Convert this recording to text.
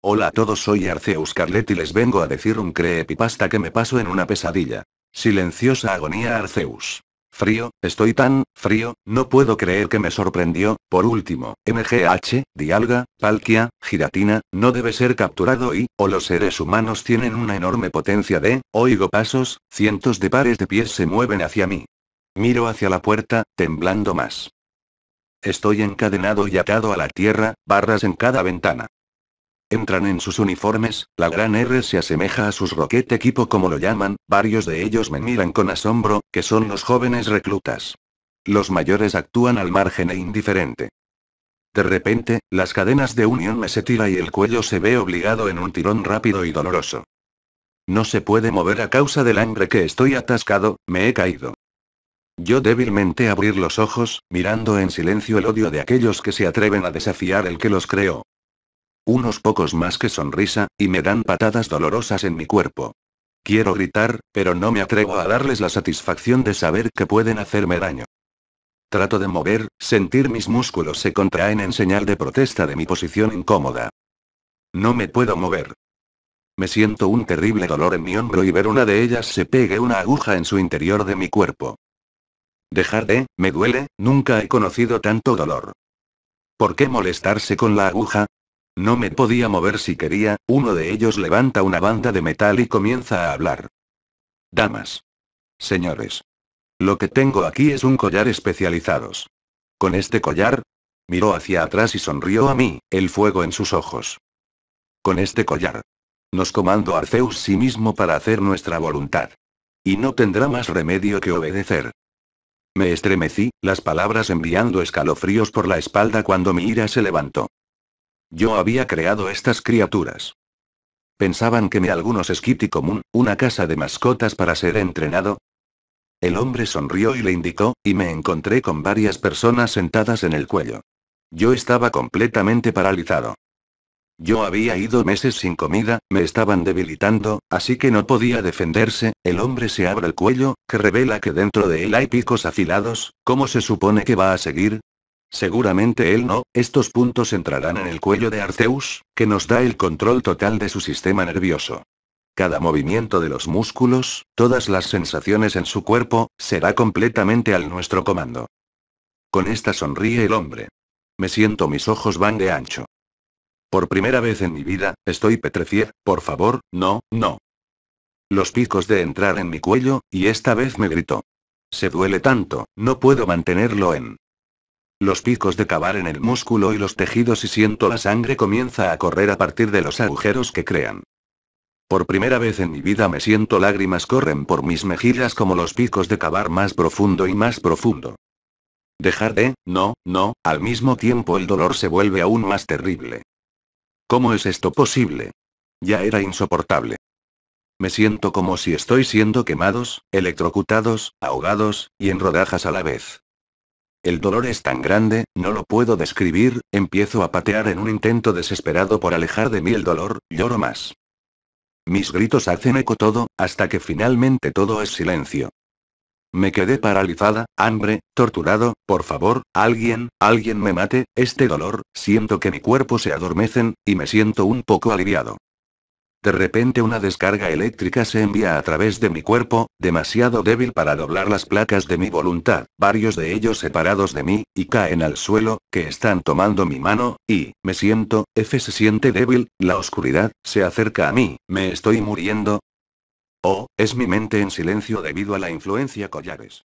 Hola a todos, soy Arceus Carlet y les vengo a decir un creepypasta que me paso en una pesadilla. Silenciosa agonía Arceus. Frío, estoy tan frío, no puedo creer que me sorprendió. Por último, MGH, Dialga, Palkia, Giratina, no debe ser capturado y, o los seres humanos tienen una enorme potencia de, oigo pasos, cientos de pares de pies se mueven hacia mí. Miro hacia la puerta, temblando más. Estoy encadenado y atado a la tierra, barras en cada ventana. Entran en sus uniformes, la gran R se asemeja a sus roquete Equipo como lo llaman, varios de ellos me miran con asombro, que son los jóvenes reclutas. Los mayores actúan al margen e indiferente. De repente, las cadenas de unión me se tira y el cuello se ve obligado en un tirón rápido y doloroso. No se puede mover a causa del hambre que estoy atascado, me he caído. Yo débilmente abrir los ojos, mirando en silencio el odio de aquellos que se atreven a desafiar el que los creó unos pocos más que sonrisa, y me dan patadas dolorosas en mi cuerpo. Quiero gritar, pero no me atrevo a darles la satisfacción de saber que pueden hacerme daño. Trato de mover, sentir mis músculos se contraen en señal de protesta de mi posición incómoda. No me puedo mover. Me siento un terrible dolor en mi hombro y ver una de ellas se pegue una aguja en su interior de mi cuerpo. Dejar de, me duele, nunca he conocido tanto dolor. ¿Por qué molestarse con la aguja? No me podía mover si quería, uno de ellos levanta una banda de metal y comienza a hablar. Damas. Señores. Lo que tengo aquí es un collar especializados. Con este collar, miró hacia atrás y sonrió a mí, el fuego en sus ojos. Con este collar. Nos comando Arceus sí mismo para hacer nuestra voluntad. Y no tendrá más remedio que obedecer. Me estremecí, las palabras enviando escalofríos por la espalda cuando mi ira se levantó. Yo había creado estas criaturas. Pensaban que me algunos Skitty Común, una casa de mascotas para ser entrenado. El hombre sonrió y le indicó, y me encontré con varias personas sentadas en el cuello. Yo estaba completamente paralizado. Yo había ido meses sin comida, me estaban debilitando, así que no podía defenderse, el hombre se abre el cuello, que revela que dentro de él hay picos afilados, ¿cómo se supone que va a seguir? Seguramente él no, estos puntos entrarán en el cuello de Arceus, que nos da el control total de su sistema nervioso. Cada movimiento de los músculos, todas las sensaciones en su cuerpo, será completamente al nuestro comando. Con esta sonríe el hombre. Me siento mis ojos van de ancho. Por primera vez en mi vida, estoy petrecier, por favor, no, no. Los picos de entrar en mi cuello, y esta vez me gritó. Se duele tanto, no puedo mantenerlo en. Los picos de cavar en el músculo y los tejidos y siento la sangre comienza a correr a partir de los agujeros que crean. Por primera vez en mi vida me siento lágrimas corren por mis mejillas como los picos de cavar más profundo y más profundo. Dejar de, no, no, al mismo tiempo el dolor se vuelve aún más terrible. ¿Cómo es esto posible? Ya era insoportable. Me siento como si estoy siendo quemados, electrocutados, ahogados, y en rodajas a la vez. El dolor es tan grande, no lo puedo describir, empiezo a patear en un intento desesperado por alejar de mí el dolor, lloro más. Mis gritos hacen eco todo, hasta que finalmente todo es silencio. Me quedé paralizada, hambre, torturado, por favor, alguien, alguien me mate, este dolor, siento que mi cuerpo se adormecen, y me siento un poco aliviado. De repente una descarga eléctrica se envía a través de mi cuerpo, demasiado débil para doblar las placas de mi voluntad, varios de ellos separados de mí, y caen al suelo, que están tomando mi mano, y, me siento, F se siente débil, la oscuridad, se acerca a mí, me estoy muriendo. O, oh, es mi mente en silencio debido a la influencia collares.